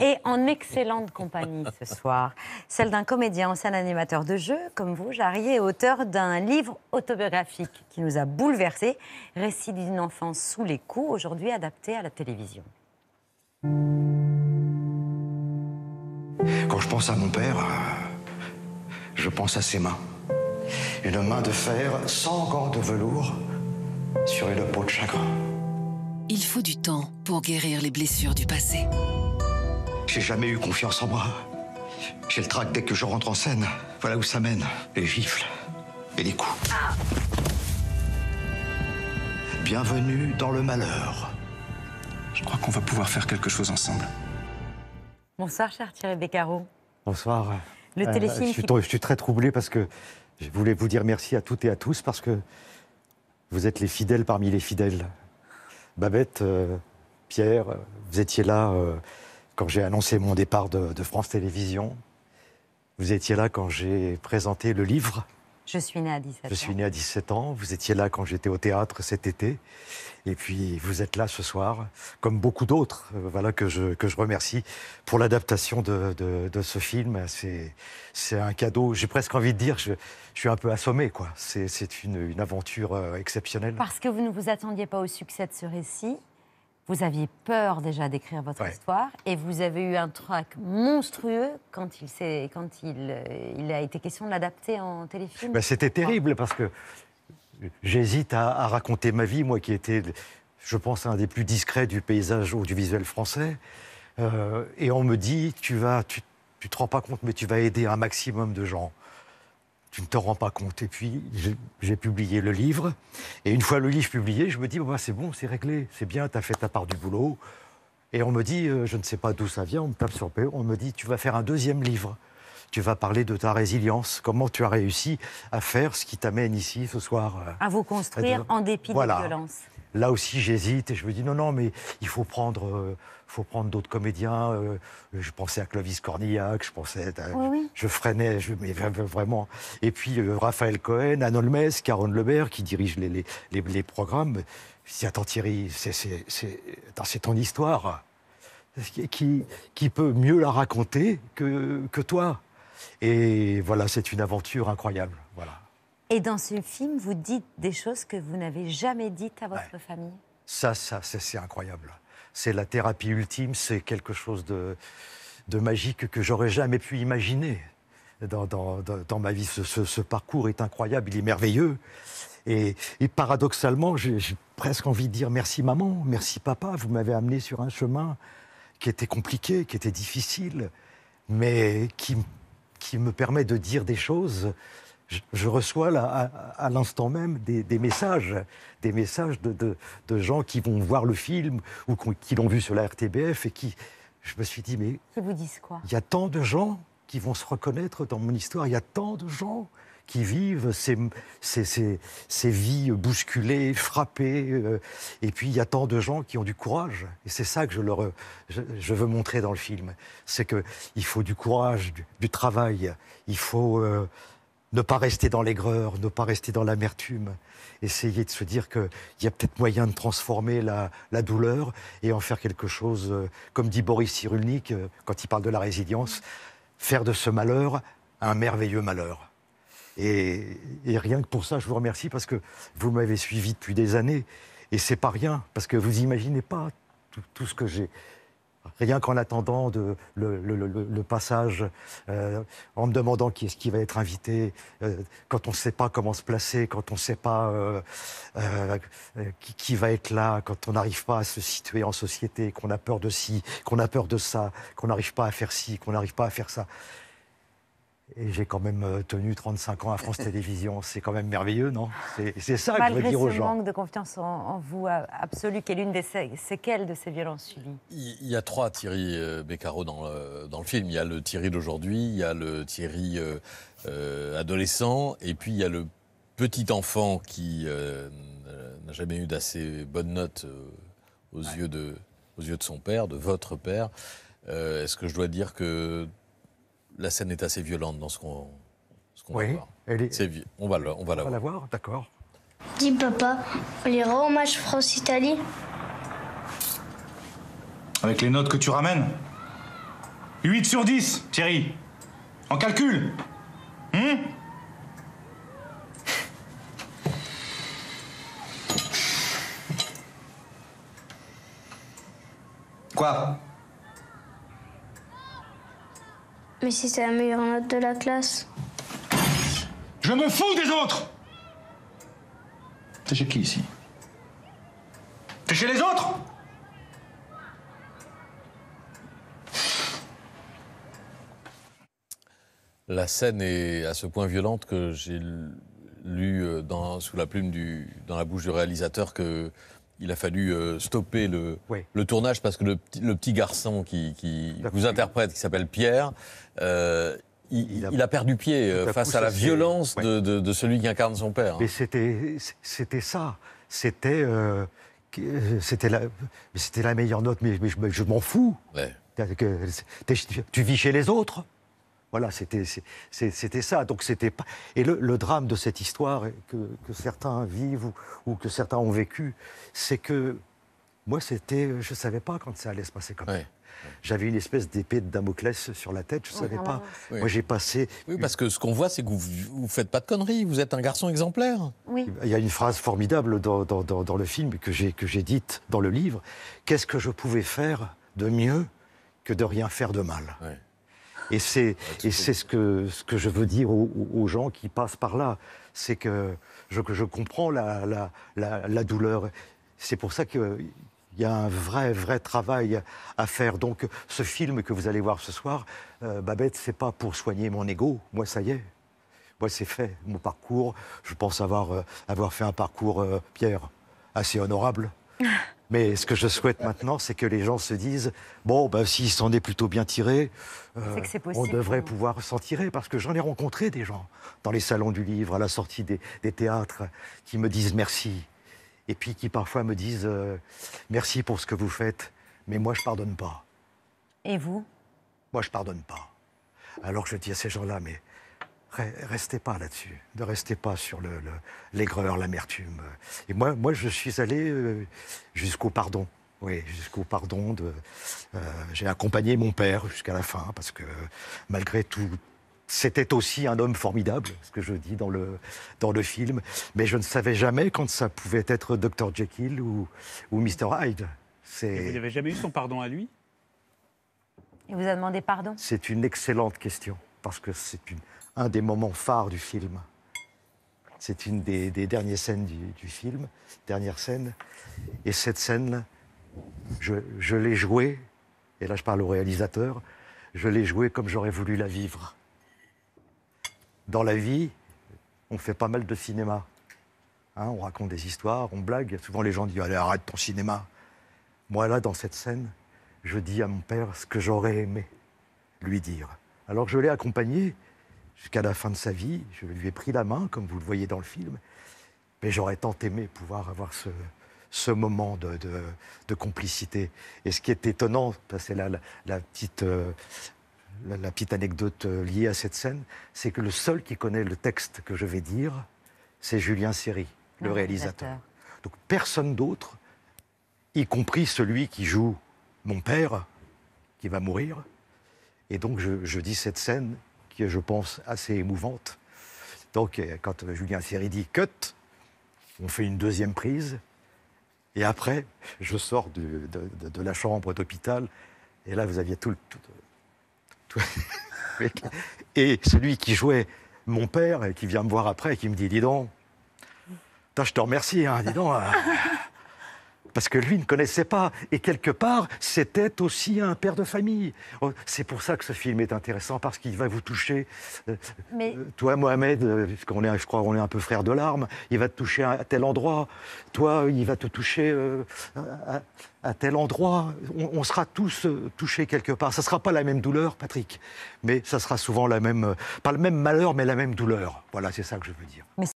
Et en excellente compagnie ce soir, celle d'un comédien, ancien animateur de jeux comme vous, Jarry, auteur d'un livre autobiographique qui nous a bouleversés, Récit d'une enfance sous les coups, aujourd'hui adapté à la télévision. Quand je pense à mon père, je pense à ses mains. Une main de fer sans gants de velours sur une peau de chagrin. Il faut du temps pour guérir les blessures du passé. J'ai jamais eu confiance en moi. J'ai le trac dès que je rentre en scène. Voilà où ça mène. Les gifles et les coups. Bienvenue dans le malheur. Je crois qu'on va pouvoir faire quelque chose ensemble. Bonsoir, cher Thierry Beccaro. Bonsoir. Le euh, Je suis, très troublé parce que je voulais vous dire merci à toutes et à tous parce que vous êtes les fidèles parmi les fidèles. Babette, euh, Pierre, euh, vous étiez là quand j'ai annoncé mon départ de, France Télévisions. Vous étiez là quand j'ai présenté le livre. Je suis né à 17 ans. Je suis né à 17 ans. Vous étiez là quand j'étais au théâtre cet été. Et puis vous êtes là ce soir, comme beaucoup d'autres, euh, voilà que je, que je remercie pour l'adaptation de, de, ce film. C'est un cadeau, j'ai presque envie de dire, je, je suis un peu assommé. quoi. C'est une, une aventure euh, exceptionnelle. Parce que vous ne vous attendiez pas au succès de ce récit vous aviez peur déjà d'écrire votre histoire et vous avez eu un trac monstrueux quand il, quand il, euh, il a été question de l'adapter en téléfilm. Bah, c'était terrible parce que j'hésite à, raconter ma vie, moi qui était je pense, un des plus discrets du paysage audiovisuel français. Euh, et on me dit, tu vas, tu, tu te rends pas compte, mais tu vas aider un maximum de gens tu ne t'en rends pas compte. Et puis, j'ai publié le livre. Et une fois le livre publié, je me dis, bah, c'est bon, c'est réglé, c'est bien, tu as fait ta part du boulot. Et on me dit, euh, je ne sais pas d'où ça vient, on me tape sur le e, on me dit, tu vas faire un deuxième livre. Tu vas parler de ta résilience, comment tu as réussi à faire ce qui t'amène ici ce soir. Euh, à vous construire en dépit de la violence là aussi, j'hésite et je me dis non, non, mais il faut prendre, euh, faut prendre d'autres comédiens. Euh, je pensais à Clovis Cornillac, je pensais, à, Je, freinais, je, mais vraiment. Et puis euh, Raphaël Cohen, Anne Holmes, Caron Lebert, qui dirige les, les, les, programmes. attends Thierry, c'est ton histoire. Qui, qui peut mieux la raconter que, que toi Et voilà, c'est une aventure incroyable. Et dans ce film, vous dites des choses que vous n'avez jamais dites à votre famille Ça, ça, c'est incroyable. C'est la thérapie ultime, c'est quelque chose de, magique que j'aurais jamais pu imaginer dans, ma vie. Ce, parcours est incroyable, il est merveilleux. Et, paradoxalement, j'ai presque envie de dire merci maman, merci papa, vous m'avez amené sur un chemin qui était compliqué, qui était difficile, mais qui me permet de dire des choses je, reçois là, à, l'instant même des, messages, des messages de, gens qui vont voir le film ou qui l'ont vu sur la RTBF et qui, je me suis dit, mais... vous disent quoi Il y a tant de gens qui vont se reconnaître dans mon histoire, il y a tant de gens qui vivent ces, vies bousculées, frappées. Euh, et puis, il y a tant de gens qui ont du courage. Et c'est ça que je, leur, je, veux montrer dans le film. C'est qu'il faut du courage, du, travail, il faut... Euh, ne pas rester dans l'aigreur, ne pas rester dans l'amertume, essayer de se dire qu'il y a peut-être moyen de transformer la, douleur et en faire quelque chose, euh, comme dit Boris Cyrulnik euh, quand il parle de la résilience, faire de ce malheur un merveilleux malheur. Et, rien que pour ça, je vous remercie parce que vous m'avez suivi depuis des années et c'est pas rien parce que vous imaginez pas tout ce que j'ai rien qu'en attendant de, le, passage, euh, en me demandant qui ce qui va être invité, euh, quand on ne sait pas comment se placer, quand on ne sait pas euh, qui, qui, va être là, quand on n'arrive pas à se situer en société, qu'on a peur de ci, qu'on a peur de ça, qu'on n'arrive pas à faire ci, qu'on n'arrive pas à faire ça. Et j'ai quand même euh, tenu 35 ans à France Télévisions. C'est quand même merveilleux, non C'est ça que je veux dire aux gens. Malgré ce manque de confiance en, vous euh, absolu, qui est l'une des séquelles de ces violences subies Il y a trois Thierry euh, Beccaro dans le, dans le film. Il y a le Thierry d'aujourd'hui, il y a le Thierry adolescent, et puis il y a le petit enfant qui n'a jamais eu d'assez bonnes notes aux, yeux de, aux yeux de son père, de votre père. Est-ce que je dois dire que la scène est assez violente dans ce qu'on voit. oui, Elle est... on va, on la on voir. Va la voir, d'accord. Dis papa, on ira au France-Italie Avec les notes que tu ramènes 8 sur 10, Thierry. En calcul. Hmm? Quoi Mais si c'est la meilleure note de la classe. Je me fous des autres T'es chez qui ici T'es chez les autres La scène est à ce point violente que j'ai lu euh, dans, sous la plume du, dans la bouche du réalisateur que il a fallu euh, stopper le, le tournage parce que le, petit garçon qui, vous interprète, qui s'appelle Pierre, euh, il, a, perdu pied euh, face à la violence de, celui qui incarne son père. Hein. Mais c'était ça. C'était c'était la, meilleure note, mais, je, m'en fous. Tu vis chez les autres. Voilà, c'était ça. Donc c'était pas... Et le, drame de cette histoire que, certains vivent ou, que certains ont vécu, c'est que moi, c'était, je ne savais pas quand ça allait se passer comme ça. J'avais une espèce d'épée de Damoclès sur la tête, je ne savais pas. Moi, j'ai passé. Oui, parce que ce qu'on voit, c'est que vous ne faites pas de conneries, vous êtes un garçon exemplaire. Oui. Il y a une phrase formidable dans, le film que j'ai dite dans le livre Qu'est-ce que je pouvais faire de mieux que de rien faire de mal et c'est ce, que, ce que je veux dire aux, gens qui passent par là. C'est que je, je, comprends la, la, la, douleur. C'est pour ça qu'il y a un vrai, vrai travail à faire. Donc, ce film que vous allez voir ce soir, Babette, euh, Babette, c'est pas pour soigner mon ego. Moi, ça y est. Moi, c'est fait. Mon parcours, je pense avoir, euh, avoir fait un parcours, euh, Pierre, assez honorable. Mais ce que je souhaite maintenant, c'est que les gens se disent bon, ben, s'il s'en est plutôt bien tiré, on euh, devrait hein. pouvoir s'en tirer. Parce que j'en ai rencontré des gens dans les salons du livre, à la sortie des, théâtres, qui me disent merci. Et puis qui parfois me disent euh, merci pour ce que vous faites, mais moi je pardonne pas. Et vous Moi je pardonne pas. Alors je dis à ces gens-là mais restez pas là-dessus, ne restez pas sur le, l'aigreur, l'amertume. Et moi, moi, je suis allé euh, jusqu'au pardon. Oui, jusqu'au pardon. Euh, j'ai accompagné mon père jusqu'à la fin, parce que malgré tout, c'était aussi un homme formidable, ce que je dis dans le, dans le film. Mais je ne savais jamais quand ça pouvait être Dr. Jekyll ou, ou Mr. Hyde. Et vous n'avez jamais eu son pardon à lui Il vous a demandé pardon C'est une excellente question, parce que c'est une un des moments phares du film. C'est une des, dernières scènes du, film, dernière scène. Et cette scène, je, l'ai jouée, et là je parle au réalisateur, je l'ai jouée comme j'aurais voulu la vivre. Dans la vie, on fait pas mal de cinéma. Hein, on raconte des histoires, on blague. Souvent les gens disent Allez, arrête ton cinéma. Moi, là, dans cette scène, je dis à mon père ce que j'aurais aimé lui dire. Alors je l'ai accompagné, jusqu'à la fin de sa vie. Je lui ai pris la main, comme vous le voyez dans le film. Mais j'aurais tant aimé pouvoir avoir ce, ce moment de, complicité. Et ce qui est étonnant, c'est la, la, petite, euh, la, petite anecdote euh, liée à cette scène, c'est que le seul qui connaît le texte que je vais dire, c'est Julien Serry, le ah réalisateur. Donc personne d'autre, y compris celui qui joue mon père, qui va mourir. Et donc je, je dis cette scène qui est, je pense, assez émouvante. Donc, euh, quand euh, Julien Serry dit cut, on fait une deuxième prise. Et après, je sors de, la chambre d'hôpital. Et là, vous aviez tout le. Euh, et celui qui jouait mon père, et qui vient me voir après, et qui me dit Dis donc, je te remercie, hein, dis donc. Hein parce que lui ne connaissait pas. Et quelque part, c'était aussi un père de famille. Oh, c'est pour ça que ce film est intéressant, parce qu'il va vous toucher. Euh, mais... Euh, toi, Mohamed, euh, puisqu'on est, je crois qu'on est un peu frère de larmes, il va te toucher à tel endroit. Toi, il va te toucher à, tel endroit. On, sera tous touchés quelque part. Ça ne sera pas la même douleur, Patrick, mais ça sera souvent la même, pas le même malheur, mais la même douleur. Voilà, c'est ça que je veux dire. Mais